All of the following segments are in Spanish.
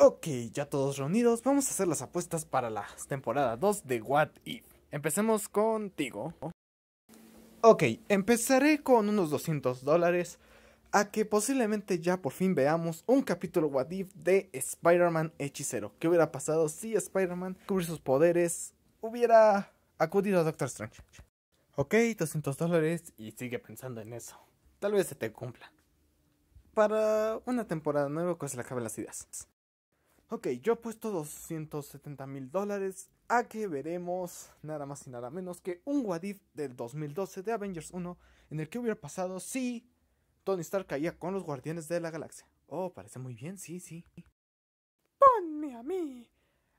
Ok, ya todos reunidos, vamos a hacer las apuestas para la temporada 2 de What If. Empecemos contigo. Ok, empezaré con unos 200 dólares a que posiblemente ya por fin veamos un capítulo What If de Spider-Man hechicero. ¿Qué hubiera pasado si Spider-Man cubrir sus poderes hubiera acudido a Doctor Strange? Ok, 200 dólares y sigue pensando en eso. Tal vez se te cumpla. Para una temporada nueva, pues le acaben las ideas. Ok, yo apuesto 270 mil dólares a que veremos nada más y nada menos que un Wadif del 2012 de Avengers 1 en el que hubiera pasado si Tony Stark caía con los Guardianes de la Galaxia. Oh, parece muy bien, sí, sí. Ponme a mí,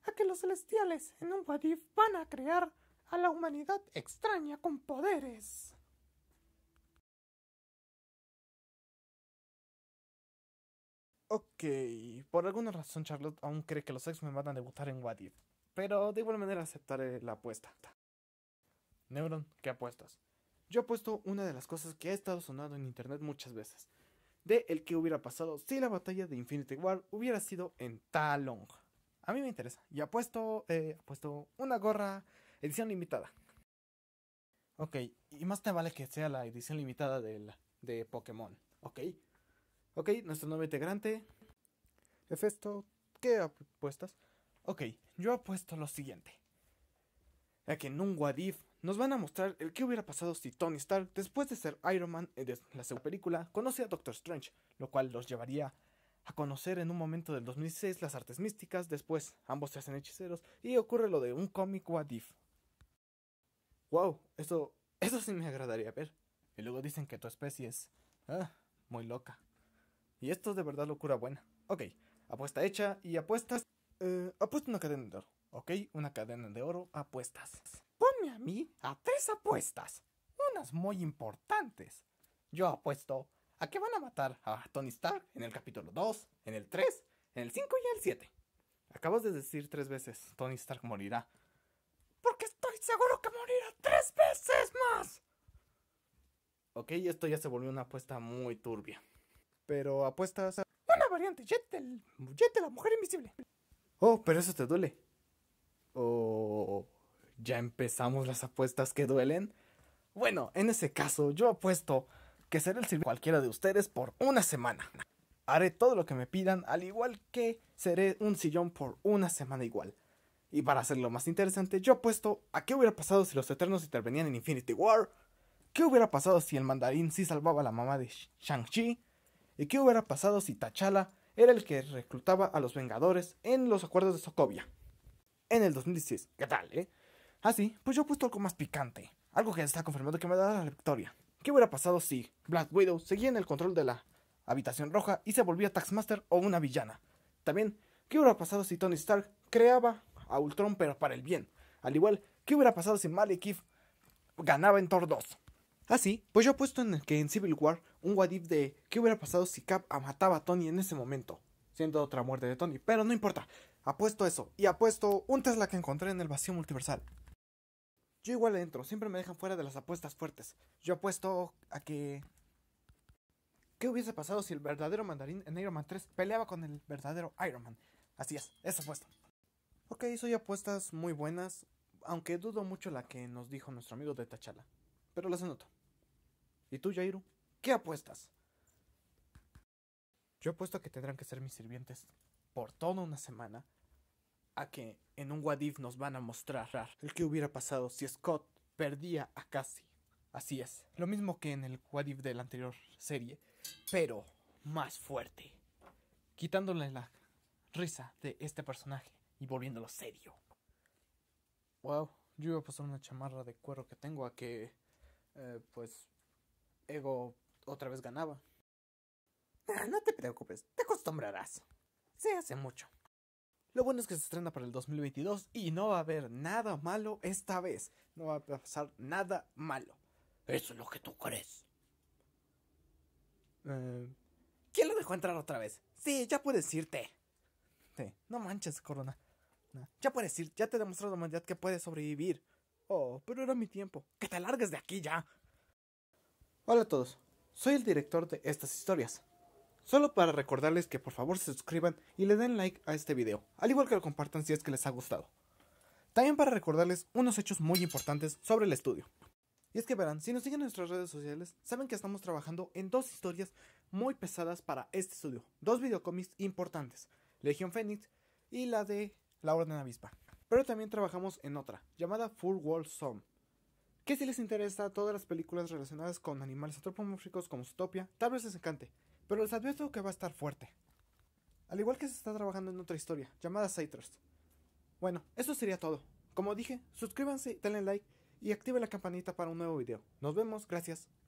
a que los celestiales en un Wadif van a crear a la humanidad extraña con poderes. Ok, por alguna razón Charlotte aún cree que los x me van a debutar en What pero de igual manera aceptaré la apuesta. Neuron, ¿qué apuestas? Yo apuesto una de las cosas que ha estado sonando en internet muchas veces, de el que hubiera pasado si la batalla de Infinity War hubiera sido en Talong. A mí me interesa, y apuesto, eh, apuesto una gorra edición limitada. Ok, y más te vale que sea la edición limitada de Pokémon, ¿ok? Ok, nuestro nuevo integrante. Efesto, ¿qué apuestas? Ok, yo apuesto lo siguiente. A que en un Wadif nos van a mostrar el qué hubiera pasado si Tony Stark, después de ser Iron Man en eh, la segunda película, conoce a Doctor Strange, lo cual los llevaría a conocer en un momento del 2006 las artes místicas, después ambos se hacen hechiceros y ocurre lo de un cómic Wadif. Wow, eso, eso sí me agradaría ver. Y luego dicen que tu especie es ah, muy loca. Y esto es de verdad locura buena. Ok, apuesta hecha y apuestas. Eh, apuesta una cadena de oro. Ok, una cadena de oro, apuestas. Ponme a mí a tres apuestas. Unas muy importantes. Yo apuesto a que van a matar a Tony Stark en el capítulo 2, en el 3, en el 5 y el 7. Acabas de decir tres veces, Tony Stark morirá. Porque estoy seguro que morirá tres veces más. Ok, esto ya se volvió una apuesta muy turbia. Pero apuestas a... Una variante, Jet, el, la mujer invisible. Oh, pero eso te duele. Oh, ya empezamos las apuestas que duelen. Bueno, en ese caso, yo apuesto que seré el sirviente cualquiera de ustedes por una semana. Haré todo lo que me pidan, al igual que seré un sillón por una semana igual. Y para hacerlo más interesante, yo apuesto a qué hubiera pasado si los Eternos intervenían en Infinity War. ¿Qué hubiera pasado si el mandarín sí salvaba a la mamá de Shang-Chi? ¿Y qué hubiera pasado si T'Challa era el que reclutaba a los Vengadores en los acuerdos de Sokovia? En el 2016. ¿Qué tal, eh? Así, ah, pues yo he puesto algo más picante. Algo que está confirmado que me da la victoria. ¿Qué hubiera pasado si Black Widow seguía en el control de la habitación roja y se volvía Taxmaster o una villana? También, ¿qué hubiera pasado si Tony Stark creaba a Ultron pero para el bien? Al igual, ¿qué hubiera pasado si Malekith ganaba en Thor 2? Así, ah, pues yo apuesto en el que en Civil War un Wadif de qué hubiera pasado si Cap mataba a Tony en ese momento, siendo otra muerte de Tony, pero no importa, apuesto eso y apuesto un Tesla que encontré en el vacío multiversal. Yo igual adentro, siempre me dejan fuera de las apuestas fuertes. Yo apuesto a que ¿Qué hubiese pasado si el verdadero mandarín en Iron Man 3 peleaba con el verdadero Iron Man? Así es, esa apuesta. Ok, soy apuestas muy buenas, aunque dudo mucho la que nos dijo nuestro amigo de Tachala, pero las anoto. ¿Y tú, Jairo? ¿Qué apuestas? Yo apuesto a que tendrán que ser mis sirvientes por toda una semana a que en un Wadif nos van a mostrar el que hubiera pasado si Scott perdía a Cassie. Así es, lo mismo que en el Wadif de la anterior serie, pero más fuerte. Quitándole la risa de este personaje y volviéndolo serio. Wow, yo iba a pasar una chamarra de cuero que tengo a que, eh, pues, Ego otra vez ganaba. Ah, no te preocupes, te acostumbrarás. Se hace mucho. Lo bueno es que se estrena para el 2022 y no va a haber nada malo esta vez. No va a pasar nada malo. Eso es lo que tú crees. Eh, ¿Quién lo dejó entrar otra vez? Sí, ya puedes irte. Sí, no manches, Corona. ya puedes ir, ya te he demostrado la humanidad que puedes sobrevivir. Oh, pero era mi tiempo. Que te largues de aquí ya. Hola a todos, soy el director de estas historias. Solo para recordarles que por favor se suscriban y le den like a este video, al igual que lo compartan si es que les ha gustado. También para recordarles unos hechos muy importantes sobre el estudio. Y es que verán, si nos siguen en nuestras redes sociales, saben que estamos trabajando en dos historias muy pesadas para este estudio, dos videocomics importantes, Legión Fénix y la de La Orden Avispa. Pero también trabajamos en otra, llamada Full World Zone, que si les interesa todas las películas relacionadas con animales antropomórficos como Zootopia, tal vez les encante, pero les advierto que va a estar fuerte. Al igual que se está trabajando en otra historia, llamada Citrus. Bueno, eso sería todo. Como dije, suscríbanse, denle like y activen la campanita para un nuevo video. Nos vemos, gracias.